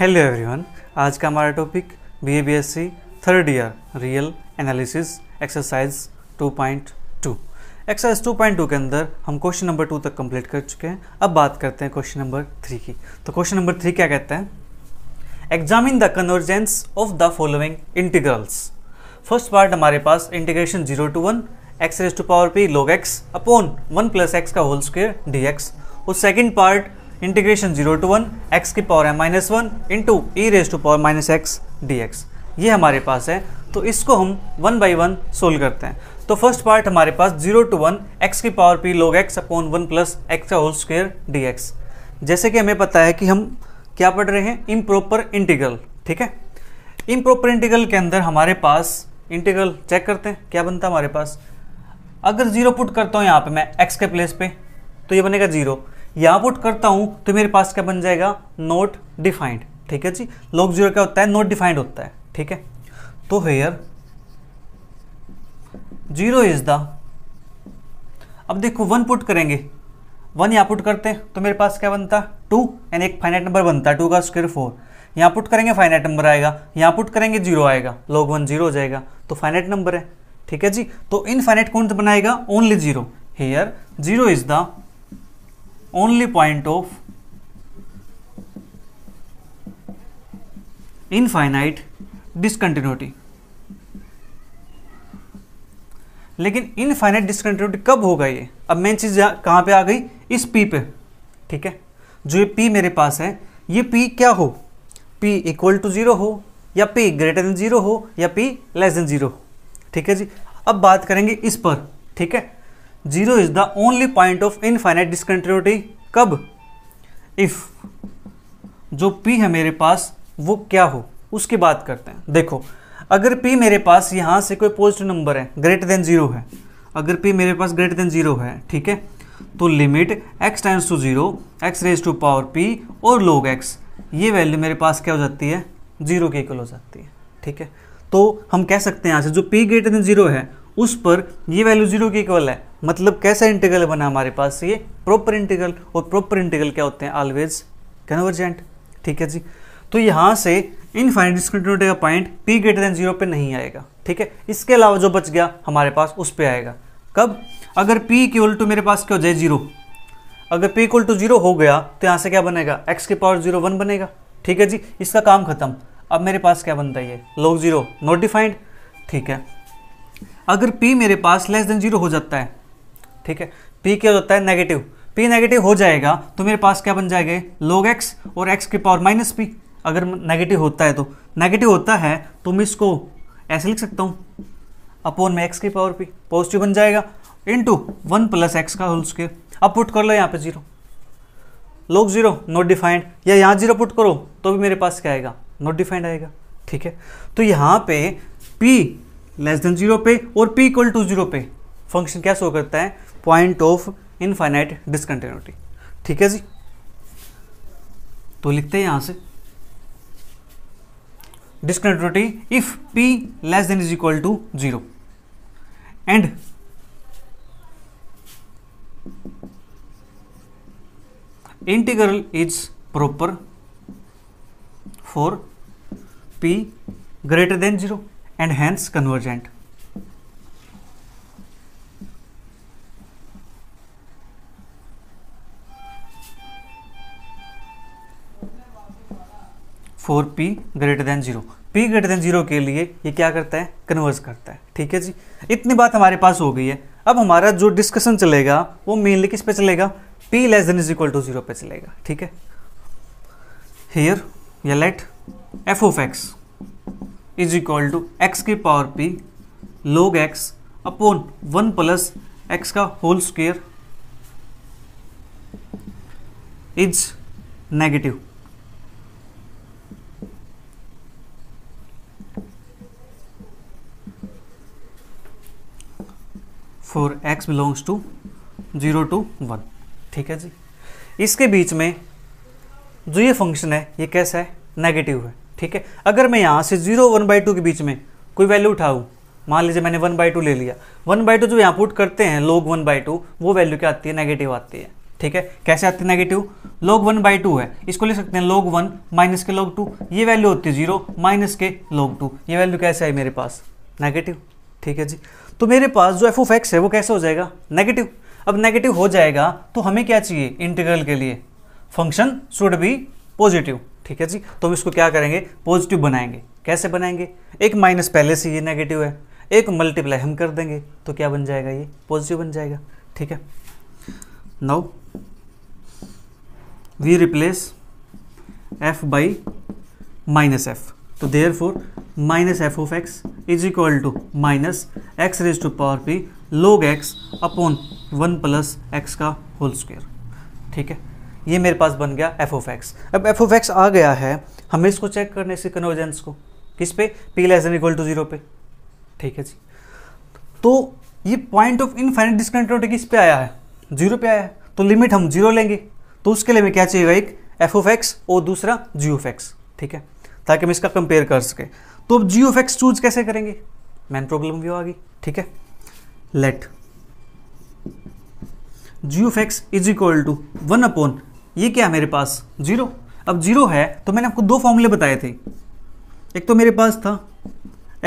Hello everyone आज का हमारा topic B A B S C third year real analysis exercise 2.2 exercise 2.2 के अंदर हम क्वेश्चन नंबर टू तक कंप्लीट कर चुके हैं अब बात करते हैं क्वेश्चन नंबर थ्री की तो क्वेश्चन नंबर थ्री क्या कहते हैं examine the convergence of the following integrals first part हमारे पास integration zero to one x raise to power p log x upon one plus x का होल स्क्वेयर डी एक्स और second part integration zero to one x की power है minus one into e raise to power minus x d x ये हमारे पास है तो इसको हम वन बाई वन सोल्व करते हैं तो फर्स्ट पार्ट हमारे पास जीरो टू वन एक्स की power p log x upon one plus x का होल स्क्वेयर डी एक्स जैसे कि हमें पता है कि हम क्या पढ़ रहे हैं इम्प्रॉपर इंटीग्रल ठीक है इम्प्रॉपर इंटीग्रल के अंदर हमारे पास इंटीग्रल चेक करते हैं क्या बनता है हमारे पास अगर जीरो पुट करता हूँ यहाँ पे मैं एक्स के प्लेस पे तो ये बनेगा जीरो या पुट करता हूं तो मेरे पास क्या बन जाएगा नोट डिफाइंड ठीक है जी लॉग जीरो क्या होता है नोट डिफाइंड होता है ठीक है तो हेयर जीरो इज द अब देखो वन पुट करेंगे वन यहां पुट करते हैं तो मेरे पास क्या बनता है टू यानी एक फाइनाइट नंबर बनता है टू का स्क्वेयर फोर यहां पुट करेंगे फाइनाइट नंबर आएगा यहां पुट करेंगे जीरो आएगा लॉग वन जीरो हो जाएगा तो फाइनाइट नंबर है ठीक है जी तो इनफाइनाइट कौन तो बनाएगा only zero here zero is the only point of infinite discontinuity लेकिन इनफाइनाइट डिस्कंटिन्यूटी कब होगा ये अब मेन चीज कहां पे आ गई इस पी पे ठीक है जो ये पी मेरे पास है ये पी क्या हो पी इक्वल टू जीरो हो या पी ग्रेटर देन जीरो हो या पी लेस देन जीरो हो ठीक है जी अब बात करेंगे इस पर ठीक है zero is the only point of infinite discontinuity कब इफ जो पी है मेरे पास वो क्या हो उसकी बात करते हैं देखो अगर पी मेरे पास यहाँ से कोई पॉजिटिव नंबर है ग्रेटर देन जीरो है अगर पी मेरे पास ग्रेटर देन जीरो है ठीक है तो limit x times to zero x raise to power p और लोग x ये वैल्यू मेरे पास क्या हो जाती है जीरो के इक्वल हो जाती है ठीक है तो हम कह सकते हैं यहाँ से जो पी ग्रेटर देन जीरो है उस पर ये वैल्यू जीरो के इक्वल है मतलब कैसा इंटीग्रल बना हमारे पास ये प्रॉपर इंटीग्रल और प्रॉपर इंटीग्रल क्या होते हैं ऑलवेज कन्वर्जेंट ठीक है जी तो यहाँ से इनफाइनाइट डिस्कंटिन्यूटी का point p greater than zero पे नहीं आएगा ठीक है इसके अलावा जो बच गया हमारे पास उस पर आएगा कब अगर पी इक्वल टू मेरे पास क्या हो जाए जीरो अगर पी इक्वल टू जीरो हो गया तो यहाँ से क्या बनेगा एक्स के पावर जीरो वन बनेगा ठीक है जी इसका काम खत्म अब मेरे पास क्या बनता है ये लॉग जीरो नोटिफाइड ठीक है अगर पी मेरे पास लेस देन जीरो हो जाता है ठीक है पी क्या होता है नेगेटिव पी नेगेटिव हो जाएगा तो मेरे पास क्या बन जाएगा लोग एक्स और एक्स की पावर माइनस पी अगर नेगेटिव होता है तो नेगेटिव होता है तो मैं इसको ऐसे लिख सकता हूँ अपोन में एक्स की पावर पी पॉजिटिव बन जाएगा इंटू वन प्लस एक्स का होल स्केयर अब पुट कर लो यहाँ पे जीरो लोग जीरो नॉट डिफाइंड या यहाँ जीरो पुट करो तो भी मेरे पास क्या आएगा नॉट डिफाइंड आएगा ठीक है तो यहाँ पे पी लेस देन जीरो पे और पी इक्वल टू जीरो पे फंक्शन क्या शो करता है पॉइंट ऑफ इनफाइनाइट डिसकंटिन्यूटी ठीक है जी तो लिखते हैं यहां से discontinuity if p less than is equal to zero and integral is proper for p greater than zero and hence convergent. For p greater than zero p greater than zero के लिए ये क्या करता है कन्वर्ज करता है ठीक है जी इतनी बात हमारे पास हो गई है अब हमारा जो डिस्कशन चलेगा वो मेनली किस पे चलेगा p less than is equal to zero पे चलेगा ठीक है हियर या let f of x is equal to x के power p log x upon one plus x का whole square is negative for x belongs to zero to one ठीक है जी इसके बीच में जो ये फंक्शन है ये कैसा है नेगेटिव है ठीक है अगर मैं यहाँ से जीरो वन बाई टू के बीच में कोई वैल्यू उठाऊँ मान लीजिए मैंने वन बाई टू ले लिया वन बाई टू जो यहाँ पुट करते हैं लोग वन बाई टू वो वैल्यू क्या आती है नेगेटिव आती है ठीक है कैसे आती है नेगेटिव लोग वन बाई टू है इसको ले सकते हैं लोग वन माइनस के लॉग टू ये वैल्यू होती है जीरो माइनस के लोग टू ये वैल्यू कैसे आई मेरे पास नेगेटिव ठीक है जी तो मेरे पास जो एफ ऑफ एक्स है वो कैसे हो जाएगा नेगेटिव अब नेगेटिव हो जाएगा तो हमें क्या चाहिए इंटीग्रल के लिए फंक्शन शुड बी पॉजिटिव ठीक है जी तो हम इसको क्या करेंगे पॉजिटिव बनाएंगे कैसे बनाएंगे एक माइनस पहले से ये नेगेटिव है एक मल्टीप्लाई हम कर देंगे तो क्या बन जाएगा ये पॉजिटिव बन जाएगा ठीक है now we replace f by minus f तो therefore minus f of x is equal to minus x raise to power p log x upon one plus x का होल स्क्वेयर ठीक है ये मेरे पास बन गया एफ ऑफ एक्स अब एफ ऑफ एक्स आ गया है हमें इसको चेक करने से कन्वर्जेंस को किस पे p less than equal to zero पे ठीक है जी तो ये पॉइंट ऑफ इनफाइनाइट डिस्कंटिन्यूटी किस पे आया है जीरो पे आया है तो लिमिट हम जीरो लेंगे तो उसके लिए हमें क्या चाहिएगा एक एफ ऑफ एक्स और दूसरा जी ऑफ एक्स ठीक है ताकि हम इसका कंपेयर कर सकें तो अब जी ऑफ एक्स चूज कैसे करेंगे मैन प्रॉब्लम भी आ गई ठीक है let g of x is equal to one upon ये क्या है मेरे पास जीरो अब जीरो है तो मैंने आपको दो फॉर्मूले बताए थे एक तो मेरे पास था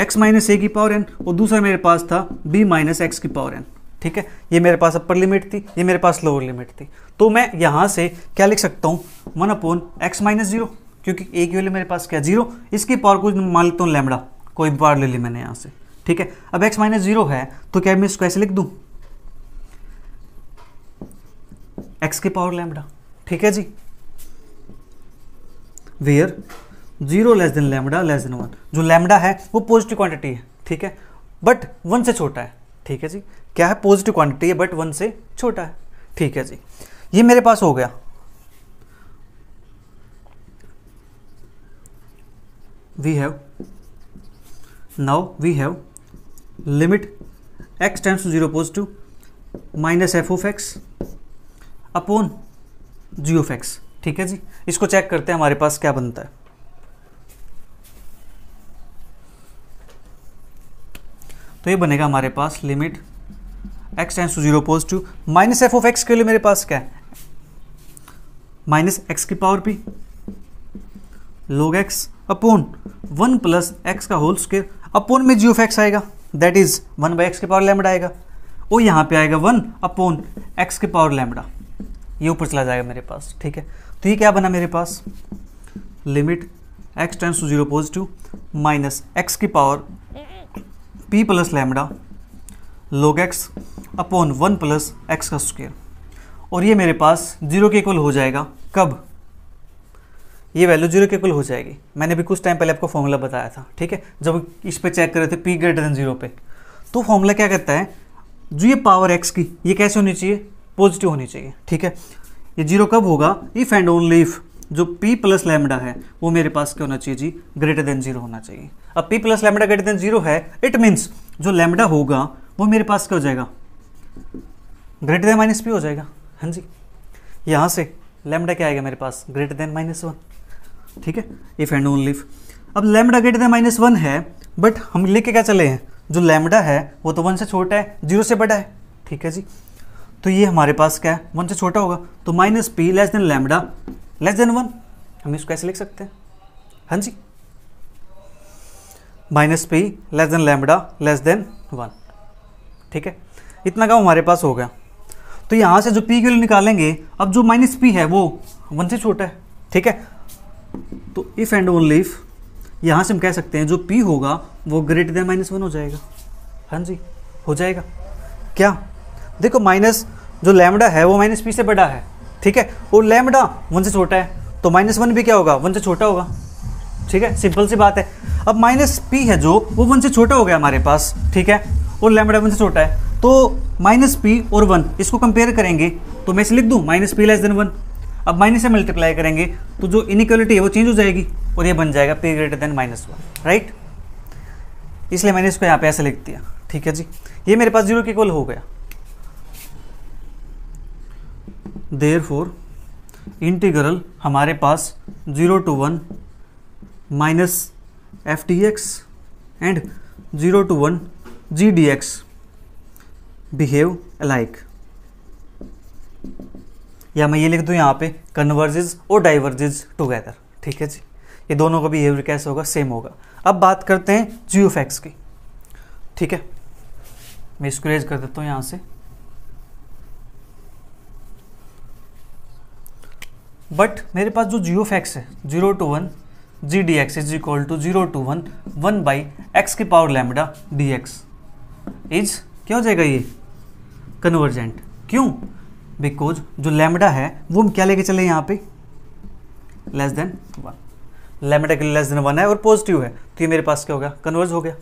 एक्स माइनस ए की पावर एन और दूसरा मेरे पास था बी माइनस एक्स की पावर एन ठीक है ये मेरे पास अपर लिमिट थी ये मेरे पास लोअर लिमिट थी तो मैं यहाँ से क्या लिख सकता हूँ one upon x minus zero क्योंकि ए की वैल्यू मेरे पास क्या जीरो इसकी पावर को मान लेता हूँ लेमड़ा कोई पावर ले ली मैंने यहाँ से ठीक है अब एक्स माइनस जीरो है तो क्या मैं इसको ऐसे लिख दूँ एक्स की पावर लेमड़ा ठीक है जी where zero less than lambda less than one जो लैमडा है वो पॉजिटिव क्वांटिटी है ठीक है बट वन से छोटा है ठीक है जी क्या है पॉजिटिव क्वांटिटी है बट वन से छोटा है ठीक है जी ये मेरे पास हो गया we have now we have limit x tends to zero positive minus f of x upon g ठीक है जी इसको चेक करते हैं हमारे पास क्या बनता है तो ये बनेगा हमारे पास limit x tends to zero pos to minus f of x के लिए मेरे पास क्या है माइनस एक्स की power p log x upon one plus x का होल स्केयर अपोन में जी ऑफ एक्स आएगा that is one by x के पावर लैमडा आएगा वो यहाँ पे आएगा वन अपोन एक्स के पावर लैमडा ये ऊपर चला जाएगा मेरे पास ठीक है तो ये क्या बना मेरे पास limit x tends to zero positive minus x की power p plus lambda log x upon one plus x का स्क्वेयर और ये मेरे पास जीरो के इक्वल हो जाएगा कब ये वैल्यू जीरो के इक्वल हो जाएगी मैंने भी कुछ टाइम पहले आपको फॉर्मूला बताया था ठीक है जब इस पर चेक कर रहे थे पी ग्रेटर देन जीरो पे तो फॉर्मूला क्या कहता है जो ये पावर एक्स की ये कैसे होनी चाहिए पॉजिटिव होनी चाहिए ठीक है ये जीरो कब होगा इफ एंड ओनली इफ जो p प्लस लेमडा है वो मेरे पास क्या होना चाहिए जी ग्रेटर देन जीरो होना चाहिए अब p plus lambda greater than zero है इट मीन्स जो लेमडा होगा वो मेरे पास क्या हो जाएगा ग्रेटर देन माइनस पी हो जाएगा हाँ जी यहाँ से लेमडा क्या आएगा मेरे पास ग्रेटर देन माइनस वन ठीक है इफ एंड ओनली इफ अब lambda greater than minus one है बट हम लेके क्या चले हैं जो लेमडा है वो तो वन से छोटा है जीरो से बड़ा है ठीक है जी तो ये हमारे पास क्या है वन से छोटा होगा तो minus p less than lambda less than one हम इसको कैसे लिख सकते हैं हाँ जी minus p less than lambda less than one ठीक है इतना काम हमारे पास हो गया तो यहाँ से जो पी के लिए निकालेंगे अब जो माइनस पी है वो वन से छोटा है ठीक है तो इफ़ एंड ओनली इफ़ यहाँ से हम कह सकते हैं जो पी होगा वो ग्रेटर देन माइनस वन हो जाएगा हाँ जी हो जाएगा क्या देखो माइनस जो लेमडा है वो माइनस पी से बड़ा है ठीक है और लैमडा वन से छोटा है तो माइनस वन भी क्या होगा वन से छोटा होगा ठीक है सिंपल सी बात है अब माइनस पी है जो वो वन से छोटा हो गया हमारे पास ठीक है और लैमडा वन से छोटा है तो माइनस पी और वन इसको कंपेयर करेंगे तो मैं इसे लिख दूँ minus p less than one अब माइनस से मल्टीप्लाई करेंगे तो जो इनिक्वलिटी है वो चेंज हो जाएगी और ये बन जाएगा p greater than minus one right इसलिए मैंने इसको यहाँ पे ऐसे लिख दिया ठीक है जी ये मेरे पास जीरो के इक्वल हो गया देर फोर इंटीग्रल हमारे पास zero to one minus f t x and zero to one g d x behave alike या मैं ये लिख दूँ यहाँ पे कन्वर्जेज और डाइवर्जेज टुगेदर ठीक है जी ये दोनों का बिहेवियर कैसे होगा सेम होगा अब बात करते हैं जी की ठीक है मैं इसको रेज कर देता हूँ यहाँ से बट मेरे पास जो जियो फैक्स है zero to one g d x is equal to zero to one one by x की power lambda d x is क्या हो जाएगा ये कन्वर्जेंट क्यों बिकॉज जो लैमडा है वो हम क्या लेके चले यहाँ पे लेस देन वन लैमडा के लिए लेस देन वन है और पॉजिटिव है तो ये मेरे पास क्या हो गया कन्वर्ज हो गया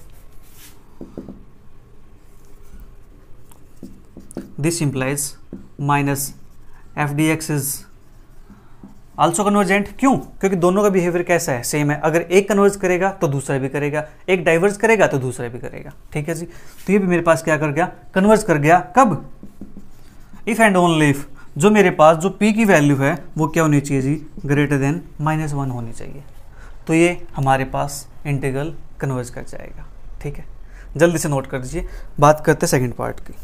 this implies minus f d x is also convergent क्यों क्योंकि दोनों का बिहेवियर कैसा है सेम है अगर एक कन्वर्ज करेगा तो दूसरा भी करेगा एक डाइवर्स करेगा तो दूसरा भी करेगा ठीक है जी तो ये भी मेरे पास क्या कर गया कन्वर्ज कर गया कब इफ एंड ओनली इफ जो मेरे पास जो पी की वैल्यू है वो क्या होनी चाहिए जी ग्रेटर देन माइनस वन होनी चाहिए तो ये हमारे पास इंटीग्रल कन्वर्ज कर जाएगा ठीक है जल्दी से नोट कर दीजिए बात करते हैं सेकेंड पार्ट की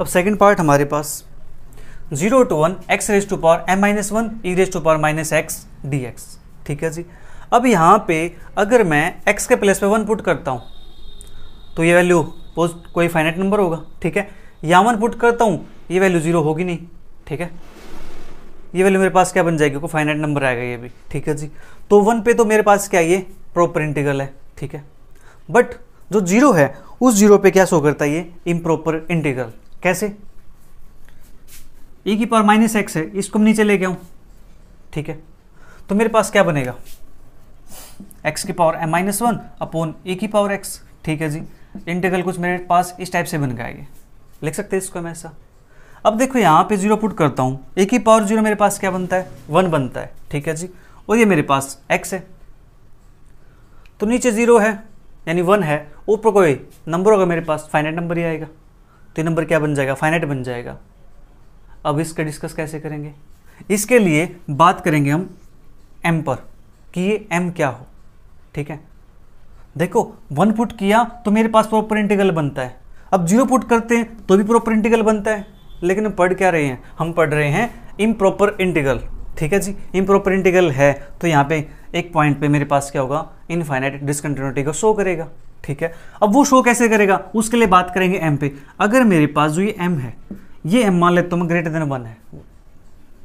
अब सेकेंड पार्ट हमारे पास zero to one x raise to power m minus one e raise to power minus x d x ठीक है जी अब यहाँ पे अगर मैं एक्स के प्लेस पे वन पुट करता हूँ तो ये वैल्यू पोज कोई फाइनेट नंबर होगा ठीक है या वन पुट करता हूँ ये वैल्यू जीरो होगी नहीं ठीक है ये वैल्यू मेरे पास क्या बन जाएगी कोई फाइनेट नंबर आएगा ये भी ठीक है जी तो वन पे तो मेरे पास क्या ये प्रॉपर इंटीग्रल है ठीक है बट जो जीरो है उस जीरो पे क्या शो करता है ये इम्प्रॉपर इंटीग्रल कैसे ई e की पावर माइनस एक्स है इसको मैं नीचे ले गया हूँ ठीक है तो मेरे पास क्या बनेगा एक्स की power m minus one upon a की पावर एक्स ठीक है जी इंटीग्रल कुछ मेरे पास इस टाइप से बन गया ये लिख सकते हैं इसको मैं ऐसा अब देखो यहाँ पे जीरो पुट करता हूँ ए e की पावर जीरो मेरे पास क्या बनता है वन बनता है ठीक है जी और ये मेरे पास एक्स है तो नीचे जीरो है यानी वन है ऊपर कोई नंबर होगा मेरे पास फाइनाइट नंबर ही आएगा तो नंबर क्या बन जाएगा फाइनाइट बन जाएगा अब इसका डिस्कस कैसे करेंगे इसके लिए बात करेंगे हम एम पर कि ये एम क्या हो ठीक है देखो वन पुट किया तो मेरे पास प्रॉपर इंटीग्रल बनता है अब जीरो पुट करते हैं तो भी प्रॉपर इंटीग्रल बनता है लेकिन हम पढ़ क्या रहे हैं हम पढ़ रहे हैं इम प्रॉपर इंटीग्रल ठीक है जी इम प्रॉपर इंटीग्रल है तो यहाँ पे एक पॉइंट पे मेरे पास क्या होगा इनफाइनाइट डिसकंटिन्यूटी को शो करेगा ठीक है अब वो शो कैसे करेगा उसके लिए बात करेंगे एम पे अगर मेरे पास जो ये एम है ये एम मान लेता हूँ ग्रेटर देन वन है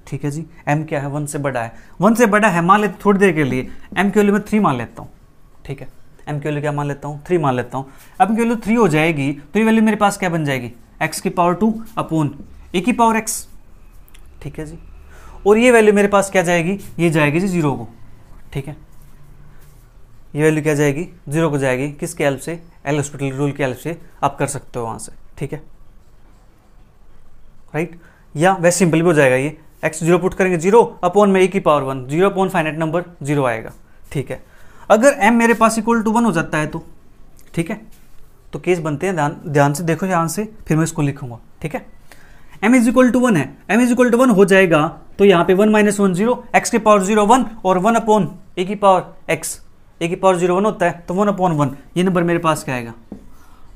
ठीक है जी एम क्या है वन से बड़ा है वन से बड़ा है मान लेते थोड़ी देर के लिए एम के वैल्यू मैं थ्री मान लेता हूँ ठीक है एम के वैल्यू क्या मान लेता हूँ थ्री मान लेता हूँ अब के वैल्यू थ्री हो जाएगी तो ये वैल्यू मेरे पास क्या बन जाएगी एक्स की पावर टू अपोन ए की पावर एक्स ठीक है जी और ये वैल्यू मेरे पास क्या जाएगी ये जाएगी जी जीरो को ठीक है ये वैल्यू क्या जाएगी जीरो को जाएगी किसके हेल्प से एल हॉस्पिटल रूल के हेल्प से आप कर सकते हो वहाँ से ठीक है राइट या वैसे सिंपल भी हो जाएगा ये एक्स जीरो पुट करेंगे जीरो अपॉन में ए की power one zero upon finite number zero आएगा ठीक है अगर एम मेरे पास इक्वल टू वन हो जाता है तो ठीक है तो केस बनते हैं ध्यान ध्यान से देखो ध्यान से फिर मैं इसको लिखूंगा ठीक है m is equal to one है m is equal to one हो जाएगा तो यहाँ पे one minus one zero x के पावर जीरो वन और वन अपॉन ए की पावर एक्स ए की पावर जीरो वन होता है तो वन अपॉन वन ये नंबर मेरे पास क्या आएगा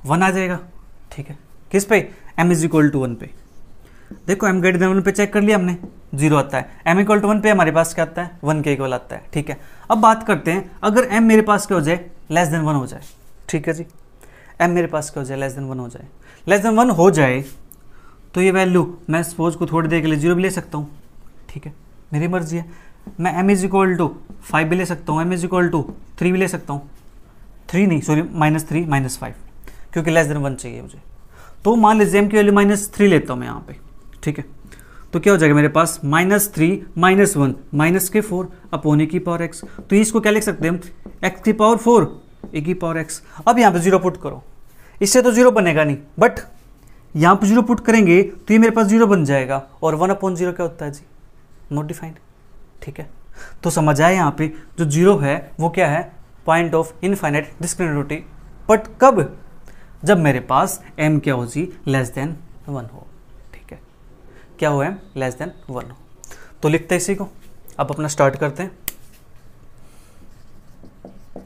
वन आ जाएगा ठीक है किस पे m is equal to one पे देखो एम ग्रेटर देन वन पे चेक कर लिया हमने जीरो आता है एम इक्वल टू वन पे हमारे पास क्या आता है वन के इक्वल आता है ठीक है अब बात करते हैं अगर एम मेरे पास क्या हो जाए लेस देन वन हो जाए ठीक है जी एम मेरे पास क्या हो जाए लेस देन वन हो जाए लेस देन वन हो जाए तो ये वैल्यू मैं सपोज को थोड़ी देर के लिए जीरो भी ले सकता हूँ ठीक है मेरी मर्जी है मैं m is equal to five भी ले सकता हूँ m is equal to three भी ले सकता हूँ थ्री नहीं sorry minus three minus five क्योंकि लेस देन वन चाहिए मुझे तो मान लीजिए एम की वैल्यू माइनस थ्री लेता हूँ मैं यहाँ पे ठीक है तो क्या हो जाएगा मेरे पास minus three minus one minus के फोर अपोन एक की पावर एक्स तो इसको क्या लिख सकते हैं हम एक्स की पावर फोर ए की पावर एक्स अब यहाँ पे जीरो पुट करो इससे तो जीरो बनेगा नहीं बट यहाँ पर जीरो पुट करेंगे तो ये मेरे पास जीरो बन जाएगा और वन अपॉन जीरो क्या होता है जी नोट डिफाइंड ठीक है तो समझ आए यहाँ पे जो जीरो है वो क्या है point of infinite discontinuity but कब जब मेरे पास एम क्या हो जी लेस देन वन हो ठीक है क्या हो एम लेस देन वन हो तो लिखते इसी को अब अपना स्टार्ट करते हैं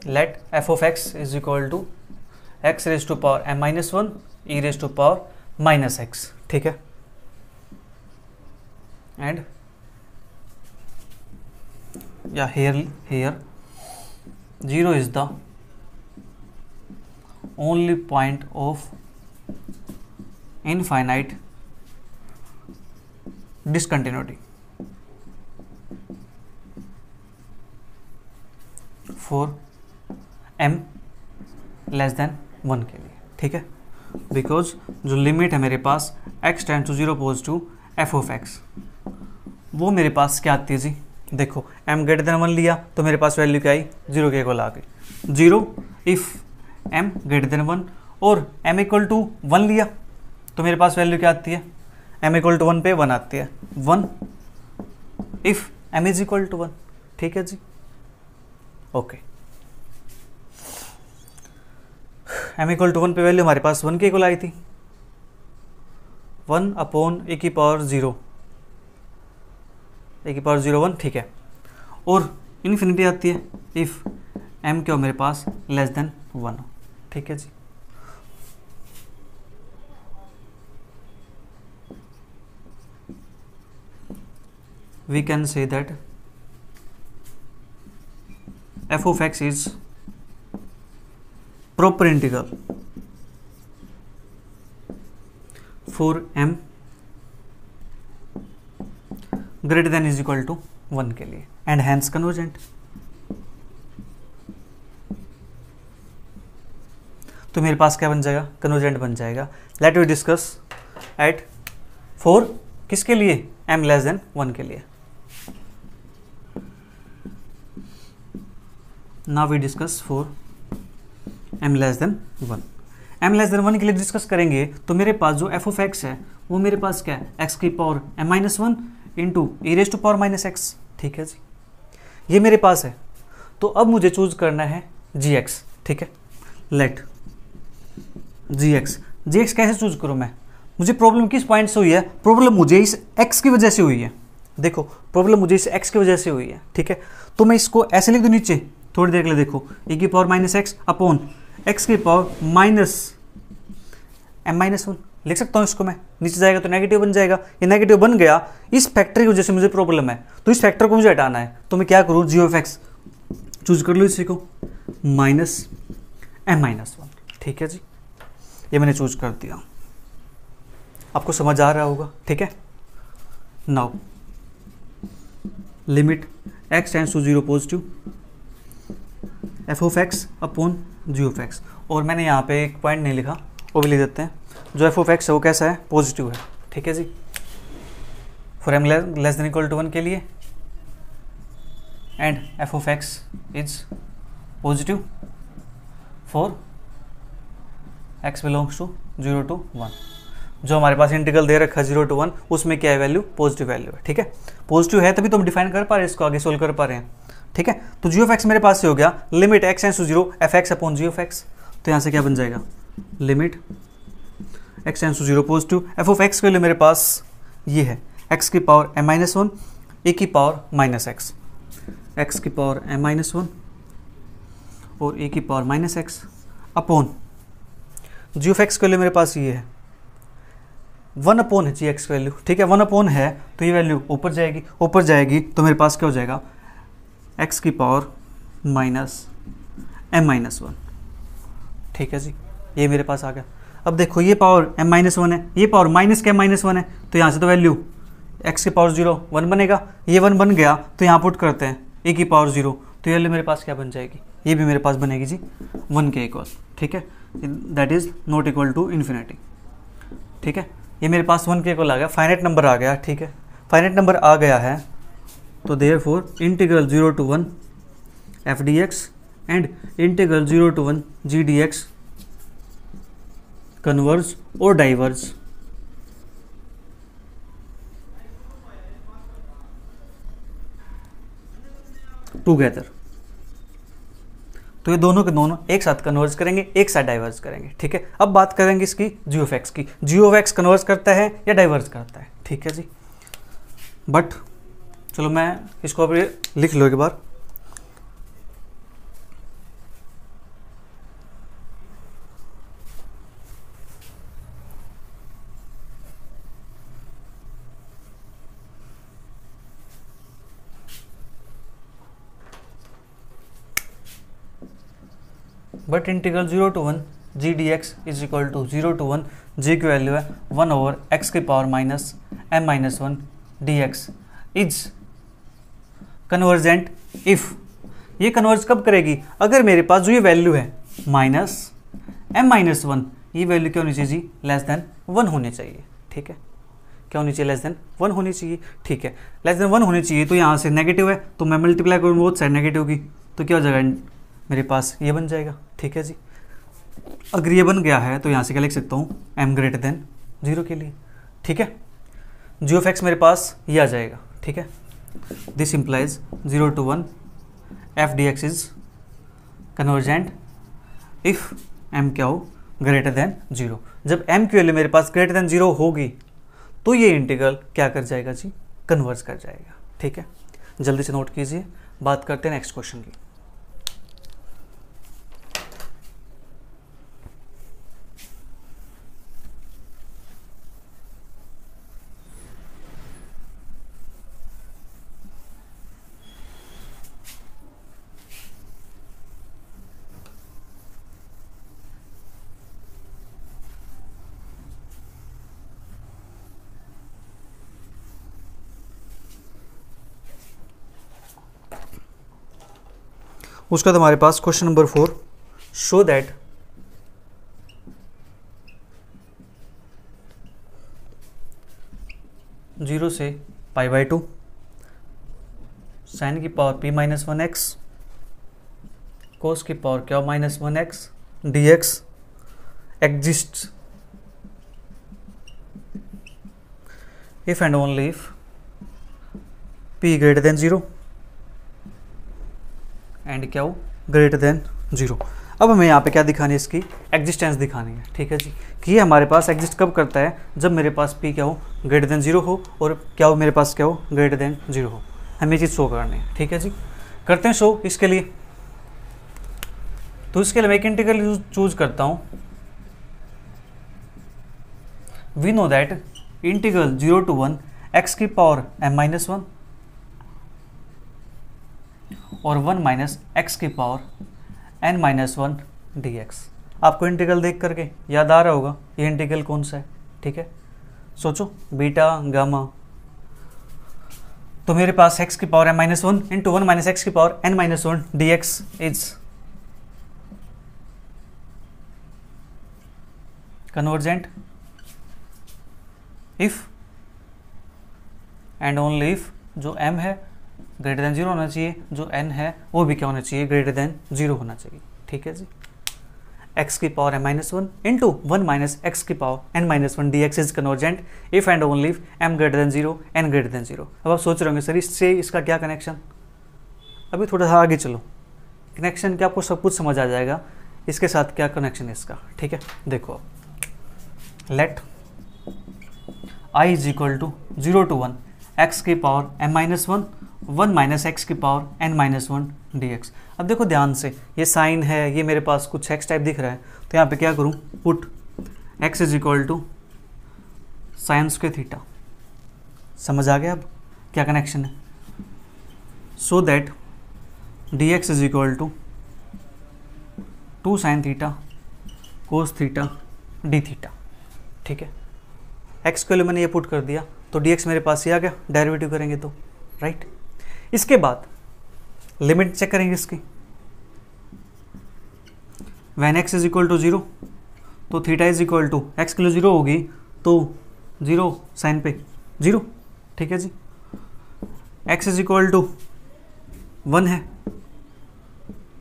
let f of x is equal to x raise to power m minus one e raise to power minus x ठीक है एंड या here here zero is the only point of infinite discontinuity for m less than one के लिए ठीक है because जो limit है मेरे पास x tends to zero pos to f of x वो मेरे पास क्या आती है जी देखो एम ग्रेटर देन वन लिया तो मेरे पास वैल्यू क्या आई जीरो के इक्वल आ गई zero if m greater than one और एम इक्वल टू वन लिया तो मेरे पास वैल्यू क्या आती है एम इक्वल टू वन पे वन आती है one if m is equal to one ठीक है जी okay m equal to one पे वैल्यू हमारे पास वन के इक्वल आई थी वन अपॉन ए की पावर जीरो ए की पावर जीरो वन ठीक है और इन्फिनिटी आती है इफ़ एम क्यों मेरे पास लेस देन वन ठीक है जी we can say that f of x is proper integral for m greater than is equal to one के लिए एंड हैंस कन्वर्जेंट तो मेरे पास क्या बन जाएगा कन्वर्जेंट बन जाएगा let we discuss at for किसके लिए एम लेस देन वन के लिए now we discuss for m less than one m less than one के लिए डिस्कस करेंगे तो मेरे पास जो एफ ऑफ एक्स है वो मेरे पास क्या है एक्स की power m minus one into e raise to power minus x ठीक है जी ये मेरे पास है तो अब मुझे चूज करना है जी एक्स ठीक है let g x g x कैसे चूज करूँ मैं मुझे प्रॉब्लम किस पॉइंट से हुई है प्रॉब्लम मुझे इस एक्स की वजह से हुई है देखो प्रॉब्लम मुझे इस एक्स की वजह से हुई है ठीक है तो मैं इसको ऐसे लिख दूँ नीचे थोड़ी देर के लिए देखो ए e की power minus x upon x की power minus m minus one लिख सकता हूँ इसको मैं नीचे जाएगा तो नेगेटिव बन जाएगा ये नेगेटिव बन गया इस फैक्टर की वजह से मुझे प्रॉब्लम है तो इस फैक्टर को मुझे हटाना है तो मैं क्या करूँ जियो एफ एक्स चूज कर लूँ इसी को माइनस एम माइनस वन ठीक है जी ये मैंने चूज कर दिया आपको समझ आ रहा होगा ठीक है now limit x tends to zero positive f of x upon g of x और मैंने यहाँ पे एक पॉइंट नहीं लिखा वो भी ले देते हैं जो एफ ऑफ एक्स है वो कैसा है पॉजिटिव है ठीक है जी for m less than equal to one के लिए and f of x is positive for x belongs to zero to one जो हमारे पास इंटीग्रल दे रखा है जीरो टू वन उसमें क्या है वैल्यू पॉजिटिव वैल्यू है ठीक है पॉजिटिव है तभी तो हम डिफाइन कर पा रहे हैं इसको आगे सोल्व कर पा रहे हैं ठीक है तो जी ऑफ एक्स मेरे पास से हो गया limit x tends to zero f x upon g of x तो यहाँ से क्या बन जाएगा limit x tends to zero positive f of x के लिए मेरे पास ये है एक्स की power m minus one a की पावर माइनस एक्स एक्स की पावर एम माइनस वन और ए की power minus x upon g of x के लिए मेरे पास ये है वन अपोन है जी एक्स वैल्यू ठीक है वन अपोन है तो ये वैल्यू ऊपर जाएगी ऊपर जाएगी तो मेरे पास क्या हो जाएगा एक्स की power minus m minus one ठीक है जी ये मेरे पास आ गया अब देखो ये पावर एम माइनस वन है ये पावर माइनस के माइनस वन है तो यहाँ से तो वैल्यू एक्स की पावर जीरो वन बनेगा ये वन बन गया तो यहाँ पुट करते हैं ए की पावर जीरो तो ये मेरे पास क्या बन जाएगी ये भी मेरे पास बनेगी जी वन के इक्वल ठीक है that is not equal to infinity ठीक है ये मेरे पास वन के इक्वल आ गया फाइनेट नंबर आ गया ठीक है फाइनेट नंबर आ गया है तो therefore integral zero to one f d x and integral zero to one g d x converge और डाइवर्स टूगेदर तो ये दोनों के दोनों एक साथ कन्वर्स करेंगे एक साथ डाइवर्स करेंगे ठीक है अब बात करेंगे इसकी जियो की जियो कन्वर्स करता है या डाइवर्स करता है ठीक है जी बट चलो मैं इसको अभी लिख लो एक बार but integral zero to one g d x is equal to zero to one g की वैल्यू है वन ओवर एक्स की power minus m minus one d x is convergent if ये कन्वर्ज कब करेगी अगर मेरे पास जो ये वैल्यू है माइनस एम माइनस वन ये वैल्यू क्या होनी चाहिए जी लेस देन वन होनी चाहिए ठीक है क्या होनी चाहिए लेस देन वन होनी चाहिए ठीक है लेस देन वन होनी चाहिए तो यहाँ से नेगेटिव है तो मैं मल्टीप्लाई करूँ बहुत साइड नेगेटिव की तो क्या हो जाएगा मेरे पास ये बन जाएगा ठीक है जी अगर ये बन गया है तो यहाँ से क्या लिख सकता हूँ एम ग्रेटर देन जीरो के लिए ठीक है जी ऑफ एक्स मेरे पास ये आ जाएगा ठीक है this implies zero to one f d x is convergent if m क्या हो ग्रेटर देन जीरो जब एम की वैल्यू मेरे पास ग्रेटर देन जीरो होगी तो ये इंटीग्रल क्या कर जाएगा जी कन्वर्ज कर जाएगा ठीक है जल्दी से नोट कीजिए बात करते हैं नेक्स्ट क्वेश्चन की उसके बाद तो हमारे पास question number four show that zero से पाई बाई टू साइन की power p minus one x cos की power q minus one x d x exist if and only if p greater than zero and q हो greater than zero अब हमें यहाँ पे क्या दिखानी है इसकी एग्जिस्टेंस दिखानी है ठीक है जी कि ये हमारे पास एग्जिस्ट कब करता है जब मेरे पास पी क्या हो ग्रेटर देन जीरो हो और क्या हो मेरे पास क्या हो ग्रेटर देन जीरो हो हमें चीज़ शो करनी है ठीक है जी करते हैं शो इसके लिए तो इसके लिए मैं एक इंटीग्रल चूज करता हूँ we know that integral zero to one x की पावर एम माइनस वन और वन माइनस एक्स की power n minus one d x आपको इंटीग्रल देख करके याद आ रहा होगा ये इंटीग्रल कौन सा है ठीक है सोचो बीटा गामा तो मेरे पास x की power m minus one into one minus x की power n minus one d x is convergent if and only if जो m है ग्रेटर देन जीरो होना चाहिए जो एन है वो भी क्या होना चाहिए ग्रेटर देन जीरो होना चाहिए ठीक है जी एक्स की पावर है minus one into one minus x की power n minus one d x is convergent if and only if m greater than zero n greater than zero अब आप सोच रहे होंगे सर इससे इसका क्या कनेक्शन अभी थोड़ा सा आगे चलो कनेक्शन क्या आपको सब कुछ समझ आ जाएगा इसके साथ क्या कनेक्शन है इसका ठीक है देखो आप let I is equal to zero to one x की power m minus one one minus x की power n minus one d x अब देखो ध्यान से ये साइन है ये मेरे पास कुछ एक्स टाइप दिख रहा है तो यहाँ पे क्या करूँ put x is equal to साइंस के थीटा समझ आ गया अब क्या कनेक्शन है so that d x is equal to two sine theta cos theta d theta ठीक है एक्स के लिए मैंने ये पुट कर दिया तो डी एक्स मेरे पास ही आ गया डेरिवेटिव करेंगे तो राइट इसके बाद लिमिट चेक करेंगे इसकी when x is equal to zero तो theta is equal to x किलो ज़ीरो होगी तो ज़ीरो साइन पे ज़ीरो ठीक है जी x is equal to one है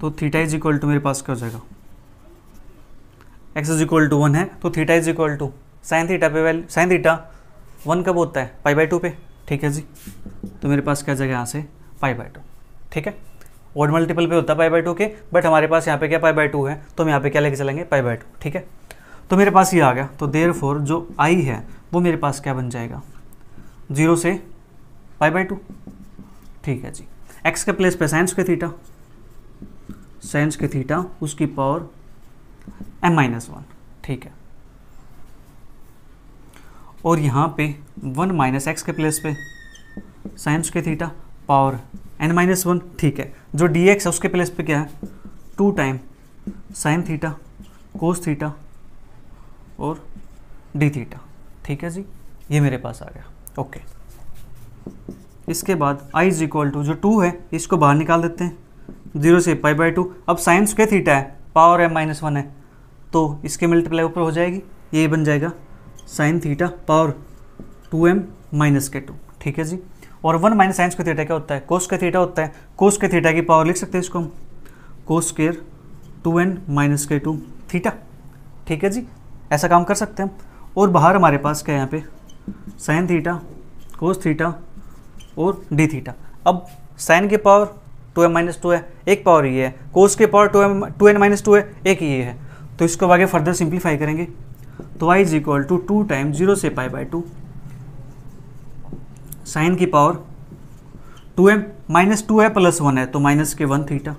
तो थीटा इज इक्वल टू मेरे पास क्या हो जाएगा x is equal to one है तो theta is equal to sine theta पे वैल्यू साइन थीटा वन कब होता है पाई बाई टू पे ठीक है जी तो मेरे पास क्या जाएगा यहाँ से पाई बाई टू ठीक है ओड मल्टीपल पे होता है पाई बाई टू के बट हमारे पास यहाँ पे क्या पाई बाई टू है तो हम यहाँ पे क्या लेके चलेंगे पाई बाई टू ठीक है तो मेरे पास ये आ गया तो देर फोर जो आई है वो मेरे पास क्या बन जाएगा जीरो से पाई बाई टू ठीक है जी एक्स के प्लेस पे साइंस के थीटा साइंस के थीटा उसकी पावर एम माइनस वन ठीक है और यहाँ पे वन माइनस एक्स के प्लेस पे साइंस के theta power n minus one ठीक है जो डी एक्स है उसके प्लेस पे क्या है two time sine theta cos theta और डी थीटा ठीक है जी ये मेरे पास आ गया ओके इसके बाद आई इज इक्वल टू जो टू है इसको बाहर निकाल देते हैं जीरो से पाई बाई टू अब साइंस के थीटा है पावर एम माइनस वन है तो इसके मल्टीप्लाई ऊपर हो जाएगी ये बन जाएगा sine theta power two m minus के टू ठीक है जी और वन माइनस साइंस का थीटा क्या होता है कोस का थीटा होता है कोस के थीटा की पावर लिख सकते हैं इसको हम कोस केयर टू एन माइनस के टू थीटा ठीक है जी ऐसा काम कर सकते हैं और बाहर हमारे पास क्या है यहाँ पे साइन थीटा कोस थीटा और डी थीटा अब साइन की power two m minus two है एक पावर ये है कोस के power two m two n minus two है एक ये है तो इसको आगे फर्दर सिंप्लीफाई करेंगे तो I is equal to two time zero से पाई बाई टू साइन की power two m minus two a plus one है तो माइनस के वन थीटा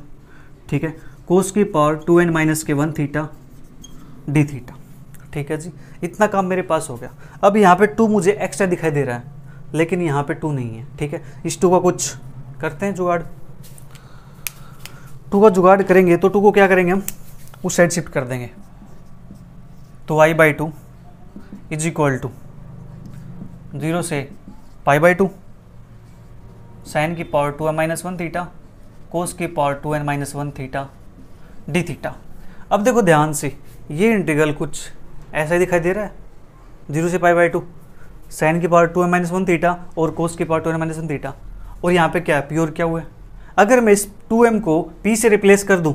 ठीक है कोस की पावर टू एन माइनस के वन थीटा डी थीटा ठीक है जी इतना काम मेरे पास हो गया अब यहाँ पे टू मुझे एक्स्ट्रा दिखाई दे रहा है लेकिन यहाँ पे टू नहीं है ठीक है इस टू का कुछ करते हैं जुगाड़ टू का जुगाड़ करेंगे तो टू को क्या करेंगे हम उस साइड शिफ्ट कर देंगे तो y by two is equal to zero से पाई बाई टू साइन की power two n minus one theta cos की power two n minus one theta d theta अब देखो ध्यान से ये इंटीग्रल कुछ ऐसा ही दिखाई दे रहा है जीरो से पाई बाई टू साइन की power two n minus one theta और कोस की power two n minus one theta और यहाँ पे क्या है प्योर क्या हुआ है अगर मैं इस टू एम को पी से रिप्लेस कर दूँ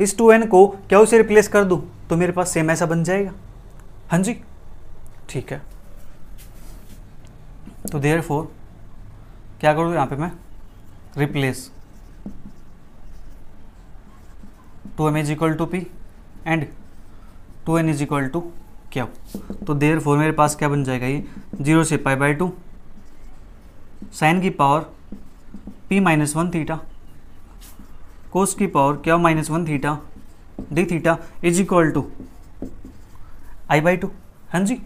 इस टू एन को क्या उसे रिप्लेस कर दूँ तो मेरे पास सेम ऐसा बन जाएगा हाँ जी ठीक है तो देयर फोर क्या करूँ यहाँ पे मैं replace two m is equal to p and two n is equal to क्या तो देयर फोर मेरे पास क्या बन जाएगा ये जीरो से पाई बाई टू साइन की power p minus one theta cos की power q minus one theta d theta is equal to I by two हाँ जी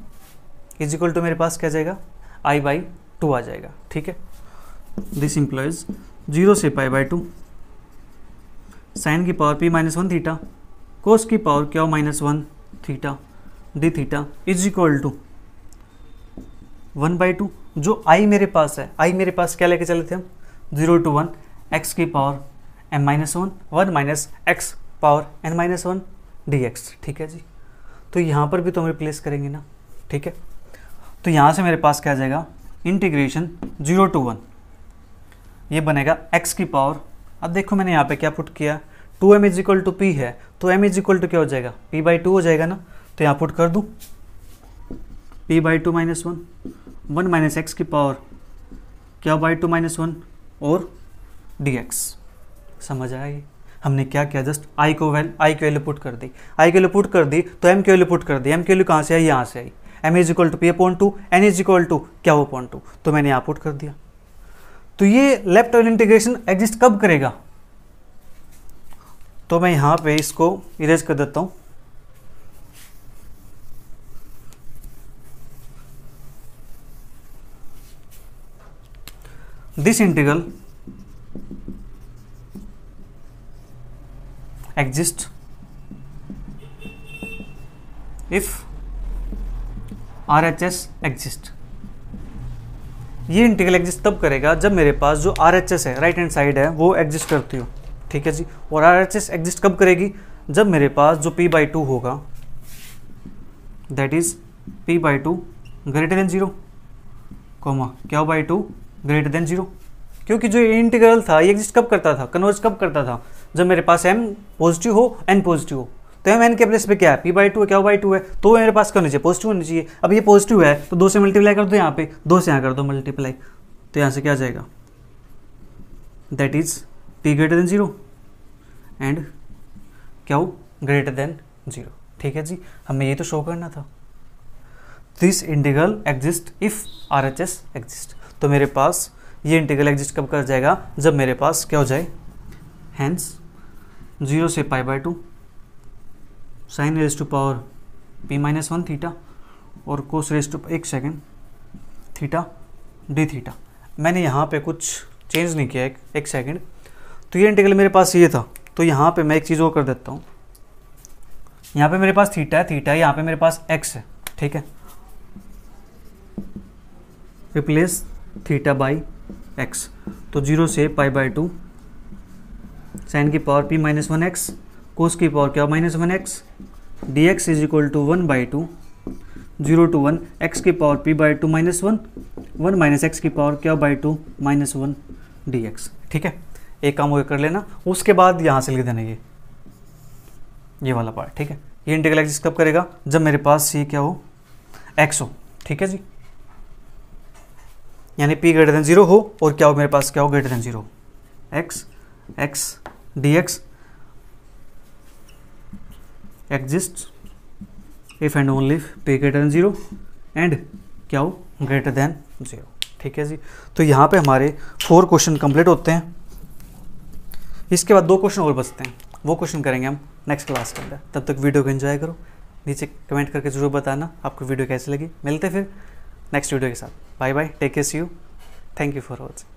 इज इक्वल टू मेरे पास क्या जाएगा आई बाई टू आ जाएगा ठीक है दिस इम्प्लॉयज जीरो से पाई बाई टू साइन की power p minus one theta cos की power q minus one theta d theta is equal to one by two जो आई मेरे पास है आई मेरे पास क्या लेके चले थे हम जीरो टू वन एक्स की power m minus one one minus x power n minus one d x ठीक है जी तो यहाँ पर भी तो हम रिप्लेस करेंगे ना ठीक है तो यहाँ से मेरे पास क्या आ जाएगा इंटीग्रेशन जीरो टू वन ये बनेगा एक्स की पावर अब देखो मैंने यहाँ पे क्या पुट किया two m is equal to p है तो एम इज इक्वल टू क्या हो जाएगा पी बाई टू हो जाएगा ना तो यहाँ पुट कर दूँ p by two minus one one minus x की power q by two minus one और डी एक्स समझ आएगी हमने क्या किया जस्ट आई को वैल्यू आई की वैल्यू पुट कर दी आई की वैल्यू पुट कर दी तो एम की वैल्यू पुट कर दी एम की वैल्यू कहाँ से आई यहाँ से I m is equal to p upon two n is equal to q वो अपॉन टू तो मैंने यहां पुट कर दिया तो ये लेफ्ट ऑयल इंटीग्रेशन एग्जिस्ट कब करेगा तो मैं यहां पे इसको इरेज कर देता हूं this integral exist if R H S exist ये इंटीग्रल एग्जिस्ट तब करेगा जब मेरे पास जो आर एच एस है राइट हैंड साइड है वो एग्जिस्ट करती हो ठीक है जी और आर एच एस एग्जिस्ट कब करेगी जब मेरे पास जो पी बाई टू होगा that is p by two greater than zero comma q by two greater than zero क्योंकि जो इंटीग्रल था ये एग्जिस्ट कब करता था कन्वर्ज कब करता था जब मेरे पास एम पॉजिटिव हो एन पॉजिटिव हो तो एम एन के प्लेस पे क्या है पी बाई टू है क्या बाई टू है तो मेरे पास क्या होना चाहिए पॉजिटिव होना चाहिए अब ये पॉजिटिव है तो दो से मल्टीप्लाई कर दो यहाँ पे दो से यहाँ कर दो मल्टीप्लाई तो यहाँ से क्या जाएगा that is p greater than zero and q greater than zero ठीक है जी हमें ये तो शो करना था this integral exist if R H S exist तो मेरे पास ये इंटीग्रल एग्जिस्ट कब कर जाएगा जब मेरे पास क्या हो जाए हैंस जीरो से pi by two sine raise to power p minus one theta और कोस रेज टू एक सेकेंड थीटा डी थीटा मैंने यहाँ पे कुछ चेंज नहीं किया एक, एक सेकेंड तो ये इंटीग्रल मेरे पास ये था तो यहाँ पे मैं एक चीज़ और कर देता हूँ यहाँ पे मेरे पास थीटा है थीटा है यहाँ पे मेरे पास एक्स है ठीक है रिप्लेस थीटा बाई एक्स तो जीरो से पाई बाई टू साइन की power p minus one x cos की power q minus one x d x is equal to one by two zero to one x की power p by two minus one one minus x की power q by two minus one d x ठीक है एक काम वो कर लेना उसके बाद यहाँ से लिख देना ये ये वाला पार्ट ठीक है ये इंटीग्रल एक्सिस कब करेगा जब मेरे पास ये क्या हो एक्स हो ठीक है जी यानी पी ग्रेटर देन जीरो हो और क्या हो मेरे पास क्या हो greater than zero x x d x exist if and only if p greater than zero and q हो ग्रेटर देन ज़ीरो ठीक है जी तो यहाँ पे हमारे फोर क्वेश्चन कंप्लीट होते हैं इसके बाद दो क्वेश्चन और बचते हैं वो क्वेश्चन करेंगे हम नेक्स्ट क्लास के अंदर तब तक वीडियो को एंजॉय करो नीचे कमेंट करके ज़रूर बताना आपको वीडियो कैसी लगी मिलते फिर नेक्स्ट वीडियो के साथ bye bye take care see you thank you for watching